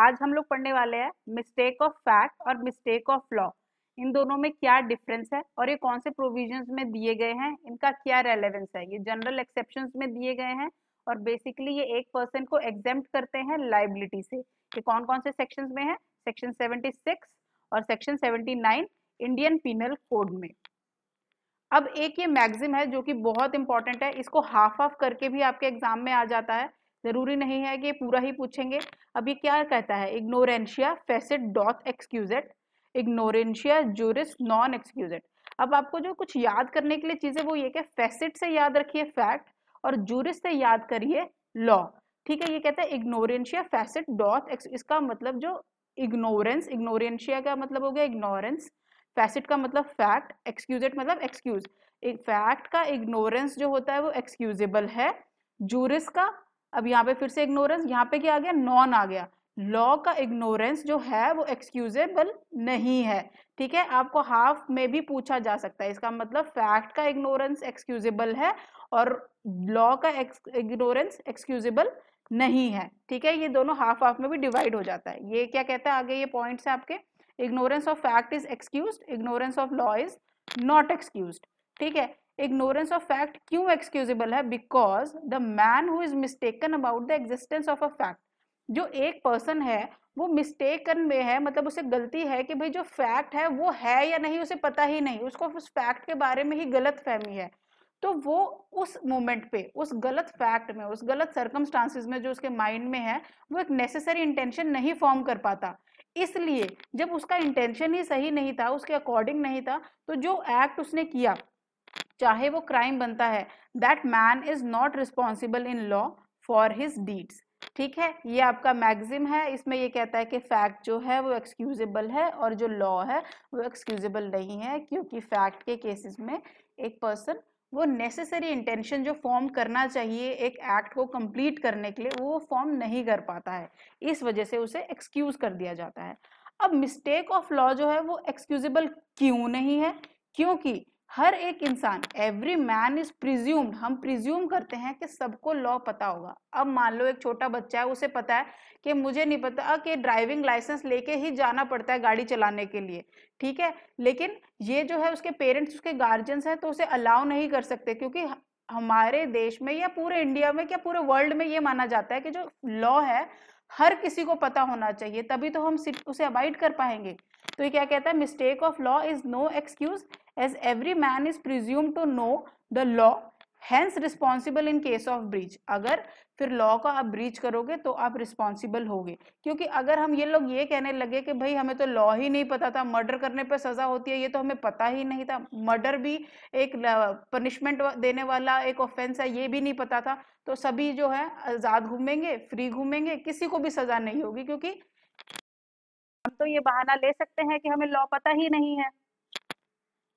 आज हम लोग पढ़ने वाले हैं मिस्टेक ऑफ फैक्ट और मिस्टेक ऑफ लॉ इन दोनों में क्या डिफरेंस है और ये कौन से प्रोविजंस में दिए गए हैं इनका क्या रेलेवेंस है ये जनरल एक्सेप्शन में दिए गए हैं और बेसिकली ये एक पर्सन को एग्जेम करते हैं लाइबिलिटी से ये कौन कौन से सेक्शन में है सेक्शन सिक्स और section nine Indian penal code में अब एक ये मैगजिम है जो कि बहुत इंपॉर्टेंट है इसको हाफ ऑफ करके भी आपके एग्जाम में आ जाता है जरूरी नहीं है कि पूरा ही पूछेंगे अब ये क्या कहता है इग्नोरेंशिया फेसिट डॉथ एक्सक्यूजेट इग्नोरेंशिया जूरिस नॉन एक्सक्यूजेट अब आपको जो कुछ याद करने के लिए चीज़ें वो ये कि फेसिट से याद रखिए फैक्ट और जूरिस से याद करिए लॉ ठीक है ये कहता है इग्नोरेंशिया डॉट डॉथ इसका मतलब जो इग्नोरेंस इग्नोरेंशिया का मतलब हो गया इग्नोरेंस फैसिट का मतलब फैक्ट एक्सक्यूजेट मतलब एक्सक्यूज फैक्ट का इग्नोरेंस जो होता है वो एक्सक्यूजेबल है जूरिस का अब यहाँ पे फिर से इग्नोरेंस यहाँ पे क्या आ गया नॉन आ गया लॉ का इग्नोरेंस जो है वो एक्सक्यूजेबल नहीं है ठीक है आपको हाफ में भी पूछा जा सकता है इसका मतलब फैक्ट का इग्नोरेंस एक्सक्यूजेबल है और लॉ का इग्नोरेंस एक्सक्यूजेबल नहीं है ठीक है ये दोनों हाफ हाफ में भी डिवाइड हो जाता है ये क्या कहता है आगे ये पॉइंट्स है आपके ignorance of fact is excuse ignorance of law is not excuse ठीक है इग्नोरेंस ऑफ फैक्ट क्यों एक्सक्यूजेबल है because the man who is mistaken about the existence of a fact जो एक पर्सन है वो मिस्टेकन में है मतलब उसे गलती है कि भाई जो फैक्ट है वो है या नहीं उसे पता ही नहीं उसको उस फैक्ट के बारे में ही गलत फहमी है तो वो उस मोमेंट पे उस गलत फैक्ट में उस गलत सर्कमस्टांसिस में जो उसके माइंड में है वो एक नेसेसरी इंटेंशन नहीं फॉर्म कर पाता इसलिए जब उसका इंटेंशन ही सही नहीं था उसके अकॉर्डिंग नहीं था तो जो एक्ट उसने किया चाहे वो क्राइम बनता है that man is not responsible in law for his deeds ठीक है ये आपका मैगजिम है इसमें ये कहता है कि फैक्ट जो है वो एक्सक्यूजेबल है और जो लॉ है वो एक्सक्यूजेबल नहीं है क्योंकि फैक्ट के केसेस में एक पर्सन वो नेसेसरी इंटेंशन जो फॉर्म करना चाहिए एक एक्ट को कंप्लीट करने के लिए वो फॉर्म नहीं कर पाता है इस वजह से उसे एक्सक्यूज कर दिया जाता है अब मिस्टेक ऑफ लॉ जो है वो एक्सक्यूजेबल क्यों नहीं है क्योंकि हर एक इंसान एवरी मैन इज प्रिज्यूम्ड हम प्रिज्यूम करते हैं कि सबको लॉ पता होगा अब मान लो एक छोटा बच्चा है उसे पता है कि मुझे नहीं पता कि ड्राइविंग लाइसेंस लेके ही जाना पड़ता है गाड़ी चलाने के लिए ठीक है लेकिन ये जो है उसके पेरेंट्स उसके गार्जियंस हैं तो उसे अलाउ नहीं कर सकते क्योंकि हमारे देश में या पूरे इंडिया में या पूरे वर्ल्ड में ये माना जाता है कि जो लॉ है हर किसी को पता होना चाहिए तभी तो हम उसे अवॉइड कर पाएंगे तो ये क्या कहता है mistake of law is no excuse as every man is presumed to know the law hence responsible in case of breach अगर फिर लॉ का आप ब्रीच करोगे तो आप रिस्पॉन्सिबल होगे क्योंकि अगर हम ये लोग ये कहने लगे कि भाई हमें तो लॉ ही नहीं पता था मर्डर करने पर सज़ा होती है ये तो हमें पता ही नहीं था मर्डर भी एक पनिशमेंट देने वाला एक ऑफेंस है ये भी नहीं पता था तो सभी जो है आज़ाद घूमेंगे फ्री घूमेंगे किसी को भी सज़ा नहीं होगी क्योंकि हम तो ये बहाना ले सकते हैं कि हमें लॉ पता ही नहीं है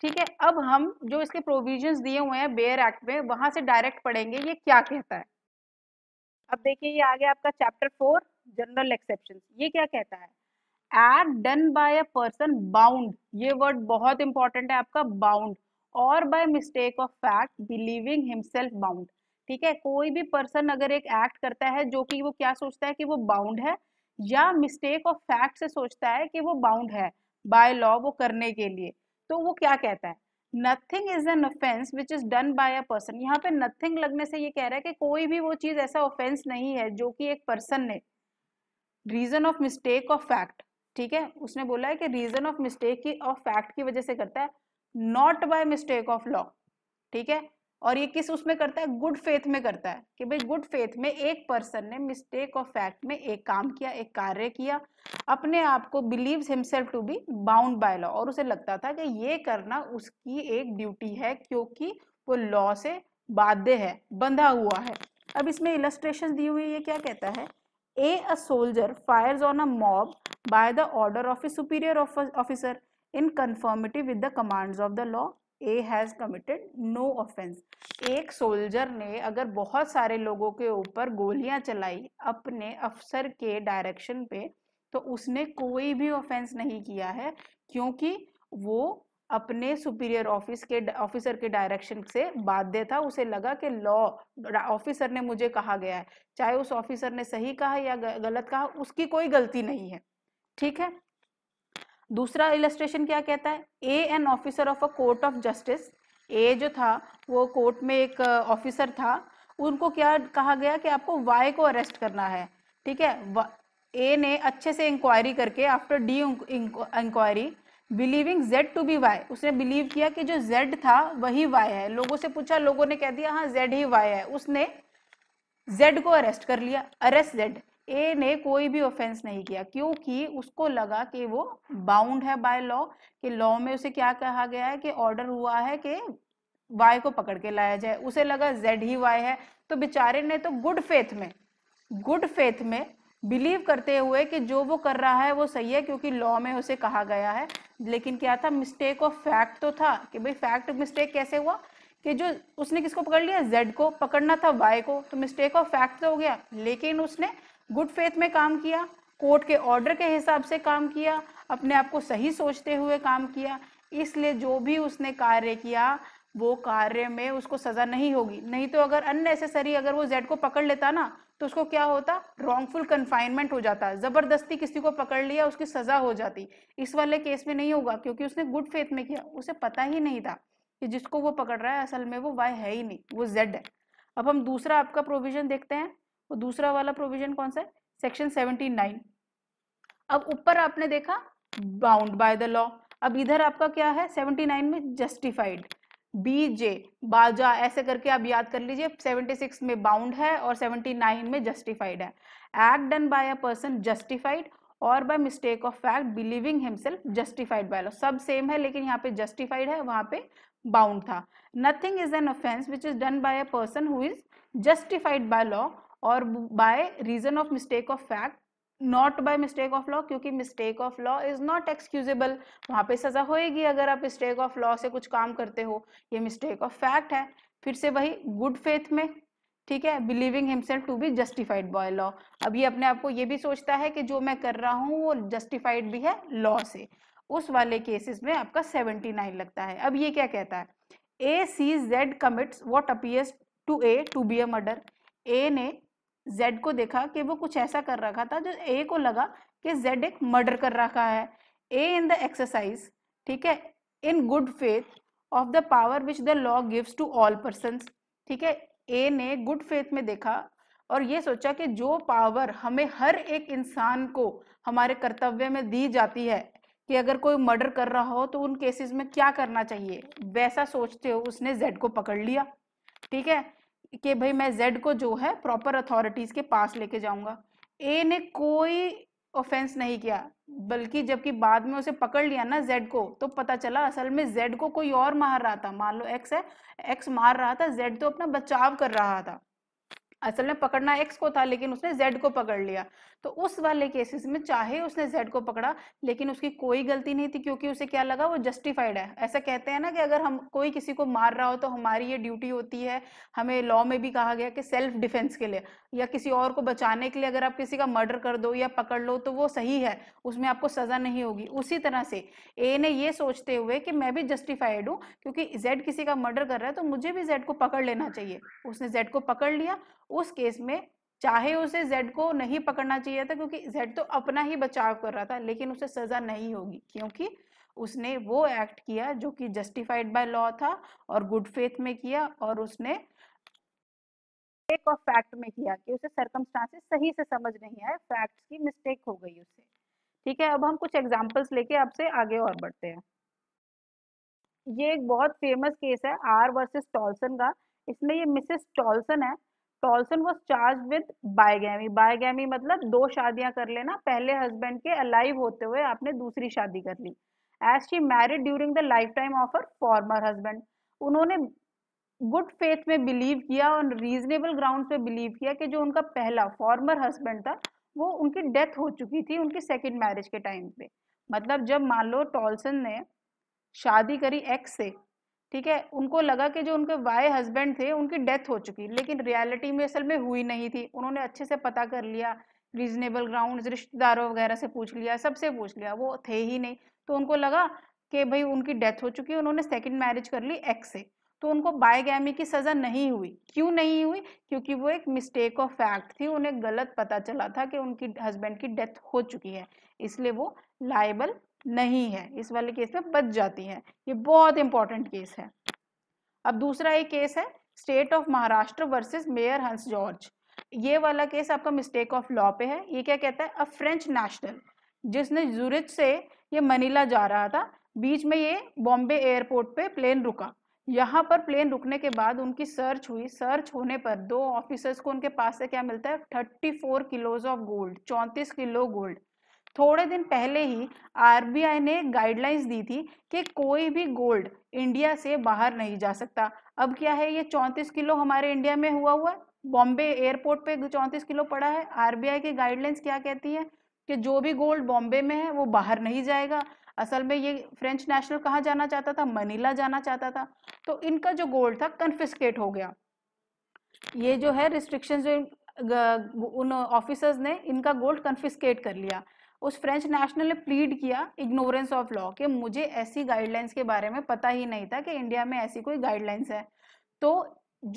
ठीक है अब हम जो इसके प्रोविजंस दिए हुए हैं बेयर एक्ट में वहां से डायरेक्ट पढ़ेंगे ये क्या कहता है अब देखिए ये आ गया आपका चैप्टर फोर जनरल एक्सेप्शन ये क्या कहता है act done by a person bound ये वर्ड बहुत इंपॉर्टेंट है आपका बाउंड और by mistake of fact believing himself bound ठीक है कोई भी पर्सन अगर एक एक्ट करता है जो कि वो क्या सोचता है कि वो बाउंड है या मिस्टेक ऑफ फैक्ट से सोचता है कि वो बाउंड है बाय लॉ वो करने के लिए तो वो क्या कहता है nothing is an offence which is done by a person यहाँ पे नथिंग लगने से ये कह रहा है कि कोई भी वो चीज ऐसा ऑफेंस नहीं है जो कि एक पर्सन ने reason of mistake of fact ठीक है उसने बोला है कि रीजन ऑफ मिस्टेक की ऑफ फैक्ट की वजह से करता है not by mistake of law ठीक है और ये किस उसमें करता है गुड फेथ में करता है कि भाई गुड फेथ में एक पर्सन ने मिस्टेक ऑफ फैक्ट में एक काम किया एक कार्य किया अपने आप को believe himself to be bound by law और उसे लगता था कि ये करना उसकी एक ड्यूटी है क्योंकि वो लॉ से बाध्य है बंधा हुआ है अब इसमें इलस्ट्रेशन दी हुई है क्या कहता है A a soldier fire on a mob by the order of a superior officer in conformity with the commands of the law A has committed no offence एक सोल्जर ने अगर बहुत सारे लोगों के ऊपर गोलियां चलाई अपने अफसर के डायरेक्शन पे तो उसने कोई भी ऑफेंस नहीं किया है क्योंकि वो अपने सुपीरियर ऑफिस के ऑफिसर के डायरेक्शन से बाध्य था उसे लगा कि लॉ ऑफिसर ने मुझे कहा गया है चाहे उस ऑफिसर ने सही कहा या गलत कहा उसकी कोई गलती नहीं है ठीक है दूसरा इलस्ट्रेशन क्या कहता है A an officer of a court of justice A जो था वो कोर्ट में एक ऑफिसर uh, था उनको क्या कहा गया कि आपको वाई को अरेस्ट करना है ठीक है ए ने अच्छे से इंक्वायरी करके after due inquiry believing Z to be Y उसने बिलीव किया कि जो जेड था वही वाई है लोगों से पूछा लोगों ने कह दिया हाँ जेड ही वाई है उसने जेड को अरेस्ट कर लिया अरेस्ट जेड ए ने कोई भी ऑफेंस नहीं किया क्योंकि उसको लगा कि वो बाउंड है बाय लॉ कि लॉ में उसे क्या कहा गया है कि ऑर्डर हुआ है कि वाई को पकड़ के लाया जाए उसे लगा जेड ही वाई है तो बेचारे ने तो गुड फेथ में गुड फेथ में बिलीव करते हुए कि जो वो कर रहा है वो सही है क्योंकि लॉ में उसे कहा गया है लेकिन क्या था मिस्टेक ऑफ फैक्ट तो था कि भाई फैक्ट मिस्टेक कैसे हुआ कि जो उसने किसको पकड़ लिया जेड को पकड़ना था वाई को तो मिस्टेक ऑफ फैक्ट तो हो गया लेकिन उसने गुड फेथ में काम किया कोर्ट के ऑर्डर के हिसाब से काम किया अपने आप को सही सोचते हुए काम किया इसलिए जो भी उसने कार्य किया वो कार्य में उसको सजा नहीं होगी नहीं तो अगर अननेसेसरी अगर वो जेड को पकड़ लेता ना तो उसको क्या होता रॉन्गफुल कन्फाइनमेंट हो जाता जबरदस्ती किसी को पकड़ लिया उसकी सजा हो जाती इस वाले केस में नहीं होगा क्योंकि उसने गुड फेथ में किया उसे पता ही नहीं था कि जिसको वो पकड़ रहा है असल में वो वाई है ही नहीं वो जेड है अब हम दूसरा आपका प्रोविजन देखते हैं और दूसरा वाला प्रोविजन कौन सा है सेक्शन सेवेंटी नाइन अब ऊपर आपने देखा बाउंड बाय द लॉ अब इधर आपका क्या है सेवेंटी नाइन में जस्टिफाइड बी जे बाजा ऐसे करके आप याद कर लीजिए सिक्स में बाउंड है और नाइन में जस्टिफाइड है act done by a person justified और by mistake of fact believing himself justified by law सब सेम है लेकिन यहाँ पे जस्टिफाइड है वहां पे बाउंड था nothing is an offence which is done by a person who is justified by law और by reason of mistake of fact not by mistake of law क्योंकि mistake of law is not excusable वहां पे सजा होएगी अगर आप mistake of law से कुछ काम करते हो ये मिस्टेक ऑफ फैक्ट है फिर से वही गुड फेथ में ठीक है believing himself to be justified by law अब ये अपने आप को ये भी सोचता है कि जो मैं कर रहा हूँ वो जस्टिफाइड भी है लॉ से उस वाले केसेस में आपका 79 लगता है अब ये क्या कहता है A sees Z commits what appears to a to be a murder A ने जेड को देखा कि वो कुछ ऐसा कर रखा था जो ए को लगा कि जेड एक मर्डर कर रखा है ए इन द एक्सरसाइज ठीक है in good faith of the power which the law gives to all person ठीक है ए ने गुड फेथ में देखा और ये सोचा कि जो पावर हमें हर एक इंसान को हमारे कर्तव्य में दी जाती है कि अगर कोई मर्डर कर रहा हो तो उन केसेस में क्या करना चाहिए वैसा सोचते हो उसने जेड को पकड़ लिया ठीक है कि भाई मैं जेड को जो है प्रॉपर अथॉरिटीज के पास लेके जाऊंगा ए ने कोई ऑफेंस नहीं किया बल्कि जबकि बाद में उसे पकड़ लिया ना जेड को तो पता चला असल में जेड को कोई और मार रहा था मान लो एक्स है एक्स मार रहा था जेड तो अपना बचाव कर रहा था असल में पकड़ना एक्स को था लेकिन उसने जेड को पकड़ लिया तो उस वाले केसेस में चाहे उसने जेड को पकड़ा लेकिन उसकी कोई गलती नहीं थी क्योंकि उसे क्या लगा वो जस्टिफाइड है ऐसा कहते हैं ना कि अगर हम कोई किसी को मार रहा हो तो हमारी ये ड्यूटी होती है हमें लॉ में भी कहा गया कि सेल्फ डिफेंस के लिए या किसी और को बचाने के लिए अगर आप किसी का मर्डर कर दो या पकड़ लो तो वो सही है उसमें आपको सजा नहीं होगी उसी तरह से ए ने ये सोचते हुए कि मैं भी जस्टिफाइड हूँ क्योंकि जेड किसी का मर्डर कर रहा है तो मुझे भी जेड को पकड़ लेना चाहिए उसने जेड को पकड़ लिया उस केस में चाहे उसे जेड को नहीं पकड़ना चाहिए था क्योंकि जेड तो अपना ही बचाव कर रहा था लेकिन उसे सजा नहीं होगी क्योंकि उसने वो एक्ट किया जो कि जस्टिफाइड बाय लॉ था और गुड फेथ में किया और उसने मिस्टेक ऑफ फैक्ट में किया कि उसे सर्कमस्टांसेस सही से समझ नहीं आए फैक्ट्स की मिस्टेक हो गई उसे ठीक है अब हम कुछ एग्जाम्पल्स लेके आपसे आगे और बढ़ते हैं ये एक बहुत फेमस केस है आर वर्सेस टॉल्सन का इसमें ये मिसेस टॉल्सन है Tolson was charge with bigamy bigamy मतलब दो शादियां कर लेना पहले हस्बैंड के अलाइव होते हुए आपने दूसरी शादी कर ली as she married during the life time of her former husband उन्होंने गुड फेथ में बिलीव किया और रीजनेबल ग्राउंड पे बिलीव किया कि जो उनका पहला फॉर्मर हस्बैंड था वो उनकी डेथ हो चुकी थी उनकी सेकेंड मैरिज के टाइम पे मतलब जब मान लो टॉल्सन ने शादी करी एक्स से ठीक है उनको लगा कि जो उनके वाई हस्बैंड थे उनकी डेथ हो चुकी लेकिन रियलिटी में असल में हुई नहीं थी उन्होंने अच्छे से पता कर लिया रीजनेबल ग्राउंड रिश्तेदारों वगैरह से पूछ लिया सबसे पूछ लिया वो थे ही नहीं तो उनको लगा कि भाई उनकी डेथ हो चुकी है उन्होंने सेकेंड मैरिज कर ली एक्स से तो उनको बायगैमी की सज़ा नहीं हुई क्यों नहीं हुई क्योंकि वो एक मिस्टेक ऑफ फैक्ट थी उन्हें गलत पता चला था कि उनकी हस्बैंड की डेथ हो चुकी है इसलिए वो लाइबल नहीं है इस वाले केस में बच जाती है ये बहुत इंपॉर्टेंट केस है अब दूसरा एक केस है state of Maharashtra versus Mayer Hans George ये वाला केस आपका मिस्टेक ऑफ लॉ पे है ये क्या कहता है अ फ्रेंच नेशनल जिसने जूरिच से ये मनीला जा रहा था बीच में ये बॉम्बे एयरपोर्ट पे प्लेन रुका यहाँ पर प्लेन रुकने के बाद उनकी सर्च हुई सर्च होने पर दो ऑफिसर्स को उनके पास से क्या मिलता है thirty four kilos of gold चौंतीस किलो गोल्ड थोड़े दिन पहले ही आरबीआई ने गाइडलाइंस दी थी कि कोई भी गोल्ड इंडिया से बाहर नहीं जा सकता अब क्या है ये चौंतीस किलो हमारे इंडिया में हुआ हुआ है बॉम्बे एयरपोर्ट पे चौंतीस किलो पड़ा है आरबीआई की गाइडलाइंस क्या कहती है कि जो भी गोल्ड बॉम्बे में है वो बाहर नहीं जाएगा असल में ये फ्रेंच नेशनल कहाँ जाना चाहता था मनीला जाना चाहता था तो इनका जो गोल्ड था कन्फिस्केट हो गया ये जो है रिस्ट्रिक्शन जो उन ऑफिसर्स ने इनका गोल्ड कन्फिस्केट कर लिया उस फ्रेंच नेशनल ने प्लीड किया इग्नोरेंस ऑफ लॉ कि मुझे ऐसी गाइडलाइंस के बारे में पता ही नहीं था कि इंडिया में ऐसी कोई गाइडलाइंस है तो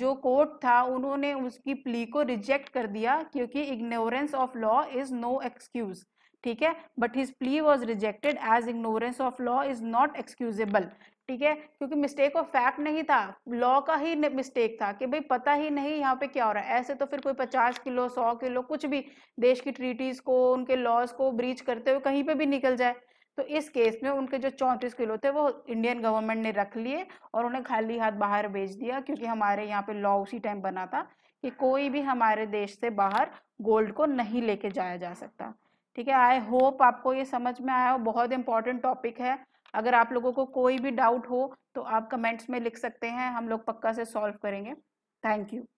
जो कोर्ट था उन्होंने उसकी प्ली को रिजेक्ट कर दिया क्योंकि ignorance of law is no excuse ठीक है but his plea was rejected as ignorance of law is not excusable ठीक है क्योंकि मिस्टेक ऑफ फैक्ट नहीं था लॉ का ही मिस्टेक था कि भाई पता ही नहीं यहाँ पे क्या हो रहा है ऐसे तो फिर कोई पचास किलो सौ किलो कुछ भी देश की ट्रीटीज को उनके लॉज को ब्रीच करते हुए कहीं पे भी निकल जाए तो इस केस में उनके जो चौंतीस किलो थे वो इंडियन गवर्नमेंट ने रख लिए और उन्हें खाली हाथ बाहर भेज दिया क्योंकि हमारे यहाँ पे लॉ उसी टाइम बना था कि कोई भी हमारे देश से बाहर गोल्ड को नहीं लेके जाया जा सकता ठीक है आई होप आपको ये समझ में आया हो बहुत इंपॉर्टेंट टॉपिक है अगर आप लोगों को कोई भी डाउट हो तो आप कमेंट्स में लिख सकते हैं हम लोग पक्का से सॉल्व करेंगे थैंक यू